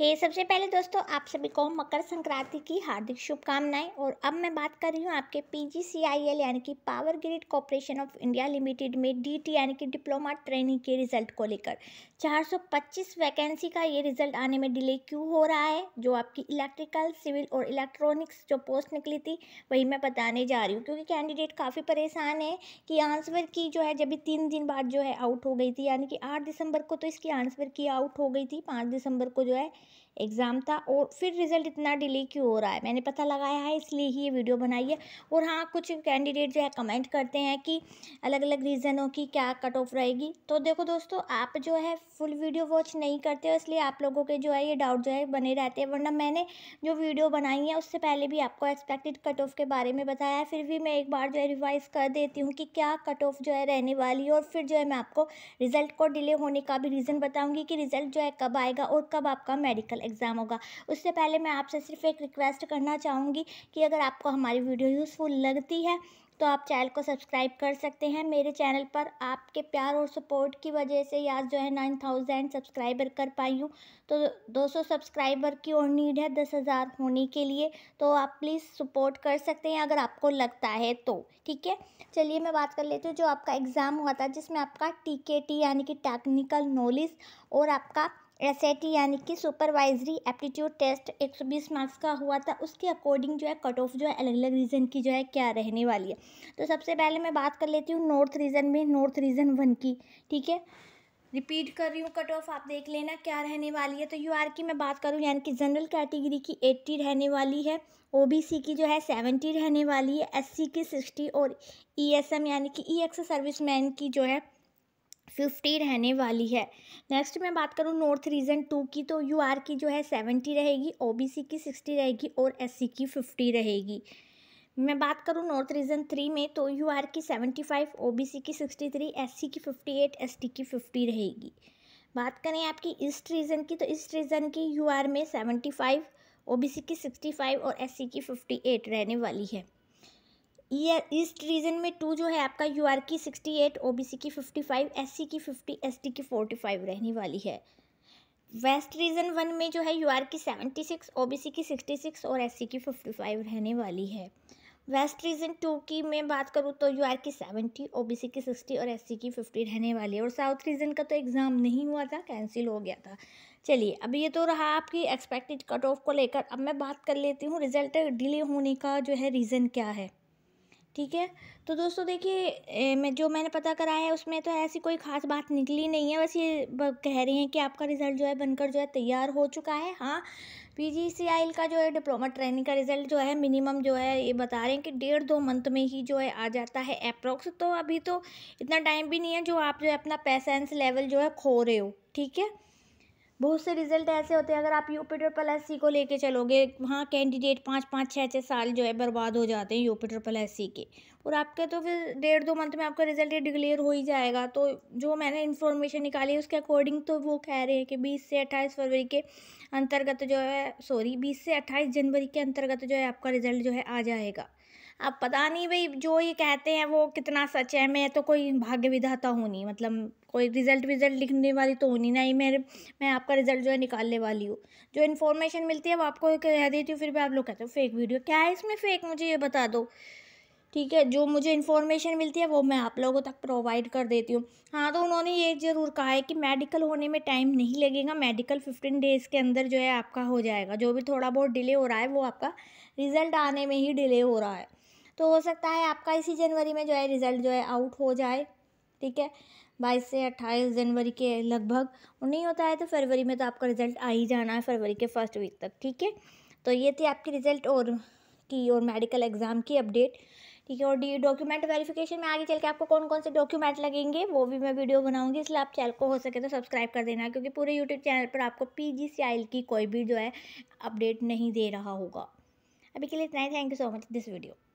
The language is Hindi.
हे hey, सबसे पहले दोस्तों आप सभी को मकर संक्रांति की हार्दिक शुभकामनाएं और अब मैं बात कर रही हूँ आपके पीजीसीआईएल यानी कि power grid corporation of India limited में डीटी यानी कि डिप्लोमा ट्रेनिंग के रिजल्ट को लेकर 425 वैकेंसी का ये रिजल्ट आने में डिले क्यों हो रहा है जो आपकी इलेक्ट्रिकल सिविल और इलेक्ट्रॉनिक्स जो पोस्ट निकली थी वही मैं बताने जा रही हूँ क्योंकि कैंडिडेट काफ़ी परेशान है कि आंसवर की जो है जब तीन दिन बाद जो है आउट हो गई थी यानी कि आठ दिसंबर को तो इसकी आंसवर की आउट हो गई थी पाँच दिसंबर को जो है एग्ज़ाम था और फिर रिज़ल्ट इतना डिले क्यों हो रहा है मैंने पता लगाया है इसलिए ही ये वीडियो बनाई है और हाँ कुछ कैंडिडेट जो है कमेंट करते हैं कि अलग अलग रीज़नों की क्या कट ऑफ रहेगी तो देखो दोस्तों आप जो है फुल वीडियो वॉच नहीं करते हो इसलिए आप लोगों के जो है ये डाउट जो है बने रहते हैं वरना मैंने जो वीडियो बनाई है उससे पहले भी आपको एक्सपेक्टेड कट ऑफ के बारे में बताया है फिर भी मैं एक बार जो है रिवाइज़ कर देती हूँ कि क्या कट ऑफ जो है रहने वाली है और फिर जो है मैं आपको रिज़ल्ट को डिले होने का भी रीज़न बताऊँगी कि रिज़ल्ट जो है कब आएगा और कब आपका मेडिकल एग्ज़ाम होगा उससे पहले मैं आपसे सिर्फ एक रिक्वेस्ट करना चाहूँगी कि अगर आपको हमारी वीडियो यूज़फुल लगती है तो आप चैनल को सब्सक्राइब कर सकते हैं मेरे चैनल पर आपके प्यार और सपोर्ट की वजह से यार जो है नाइन थाउजेंड सब्सक्राइबर कर पाई हूँ तो दो सौ सब्सक्राइबर की और नीड है दस हज़ार होने के लिए तो आप प्लीज़ सपोर्ट कर सकते हैं अगर आपको लगता है तो ठीक है चलिए मैं बात कर लेती हूँ जो आपका एग्ज़ाम हुआ था जिसमें आपका टी यानी कि टेक्निकल नॉलेज और आपका एस यानी कि सुपरवाइजरी एप्टीट्यूड टेस्ट 120 मार्क्स का हुआ था उसके अकॉर्डिंग जो है कट ऑफ जो है अलग अलग रीजन की जो है क्या रहने वाली है तो सबसे पहले मैं बात कर लेती हूँ नॉर्थ रीजन में नॉर्थ रीजन वन की ठीक है रिपीट कर रही हूँ कट ऑफ आप देख लेना क्या रहने वाली है तो यू आर की मैं बात करूँ यानी कि जनरल कैटेगरी की एट्टी रहने वाली है ओ बी सी की जो है सेवेंटी रहने वाली है एस सी की सिक्सटी और ई एस एम यानी कि ई एक्स सर्विस मैन की जो है फिफ्टी रहने वाली है नेक्स्ट मैं बात करूँ नॉर्थ रीजन टू की तो यू आर की जो है सेवेंटी रहेगी ओ बी सी की सिक्सटी रहेगी और एस सी की फिफ्टी रहेगी मैं बात करूँ नॉर्थ रीजन थ्री में तो यू आर की seventy five O B C की सिक्सटी थ्री एस सी की फिफ्टी एट एस टी की फिफ्टी रहेगी बात करें आपकी ईस्ट रीजन की तो ईस्ट रीजन की यू आर में seventy five O B C की सिक्सटी फाइव और एस सी की फिफ्टी एट रहने वाली है ईस्ट रीजन में टू जो है आपका यू आर की sixty eight O B C की फिफ्टी फाइव एस सी की फिफ्टी एस टी की फोर्टी फाइव रहने वाली है वेस्ट रीजन वन में जो है यू आर की seventy six O B C की सिक्सटी सिक्स और एस सी की फिफ्टी फाइव रहने वाली है वेस्ट रीजन टू की मैं बात करूँ तो यू आर की सेवेंटी ओ बी सी की सिक्सटी और एस सी की फिफ्टी रहने वाली है और साउथ रीजन का तो एग्ज़ाम नहीं हुआ था कैंसिल हो गया था चलिए अब ये तो रहा आपकी एक्सपेक्टेड कट ऑफ को लेकर अब मैं बात कर लेती हूँ रिजल्ट डिले होने का जो है रीज़न क्या है ठीक है तो दोस्तों देखिए मैं जो मैंने पता कराया है उसमें तो ऐसी कोई ख़ास बात निकली नहीं है बस ये कह रही हैं कि आपका रिज़ल्ट जो है बनकर जो है तैयार हो चुका है हाँ पी जी सी आई का जो है डिप्लोमा ट्रेनिंग का रिज़ल्ट जो है मिनिमम जो है ये बता रहे हैं कि डेढ़ दो मंथ में ही जो है आ जाता है अप्रोक्स तो अभी तो इतना टाइम भी नहीं है जो आप जो है अपना पैसेंस लेवल जो है खो रहे हो ठीक है बहुत से रिजल्ट ऐसे होते हैं अगर आप यूपीटर प्लस सी को लेके चलोगे वहाँ कैंडिडेट पाँच पाँच छः छः साल जो है बर्बाद हो जाते हैं यूपीटर प्लस सी के और आपके तो फिर डेढ़ दो मंथ में आपका रिजल्ट डिक्लेयर हो ही जाएगा तो जो मैंने इन्फॉर्मेशन निकाली उसके अकॉर्डिंग तो वो कह रहे हैं कि बीस से अट्ठाईस फरवरी के अंतर्गत जो है सॉरी बीस से अट्ठाईस जनवरी के अंतर्गत जो है आपका रिजल्ट जो है आ जाएगा अब पता नहीं भाई जो ये कहते हैं वो कितना सच है मैं तो कोई भाग्य विधाता हूँ नहीं मतलब कोई रिज़ल्ट विज़ल्ट लिखने वाली तो होनी ना ही मेरे मैं आपका रिज़ल्ट जो है निकालने वाली हूँ जो इन्फॉर्मेशन मिलती है वो आपको कह देती हूँ फिर भी आप लोग कहते हो फेक वीडियो क्या है इसमें फ़ेक मुझे ये बता दो ठीक है जो मुझे इन्फॉर्मेशन मिलती है वो मैं आप लोगों तक प्रोवाइड कर देती हूँ हाँ तो उन्होंने ये ज़रूर कहा है कि मेडिकल होने में टाइम नहीं लगेगा मेडिकल फिफ्टीन डेज़ के अंदर जो है आपका हो जाएगा जो भी थोड़ा बहुत डिले हो रहा है वो आपका रिज़ल्ट आने में ही डिले हो रहा है तो हो सकता है आपका इसी जनवरी में जो है रिज़ल्ट जो है आउट हो जाए ठीक है बाईस से अट्ठाईस जनवरी के लगभग और नहीं होता है तो फरवरी में तो आपका रिज़ल्ट आ ही जाना है फरवरी के फर्स्ट वीक तक ठीक है तो ये थी आपकी रिज़ल्ट और की और मेडिकल एग्ज़ाम की अपडेट ठीक है और डी डॉक्यूमेंट वेरिफिकेशन में आगे चल के आपको कौन कौन से डॉक्यूमेंट लगेंगे वो भी मैं वीडियो बनाऊंगी इसलिए आप चैनल को हो सके तो सब्सक्राइब कर देना क्योंकि पूरे यूट्यूब चैनल पर आपको पी जी की कोई भी जो है अपडेट नहीं दे रहा होगा अभी के लिए इतना ही thank you so much this video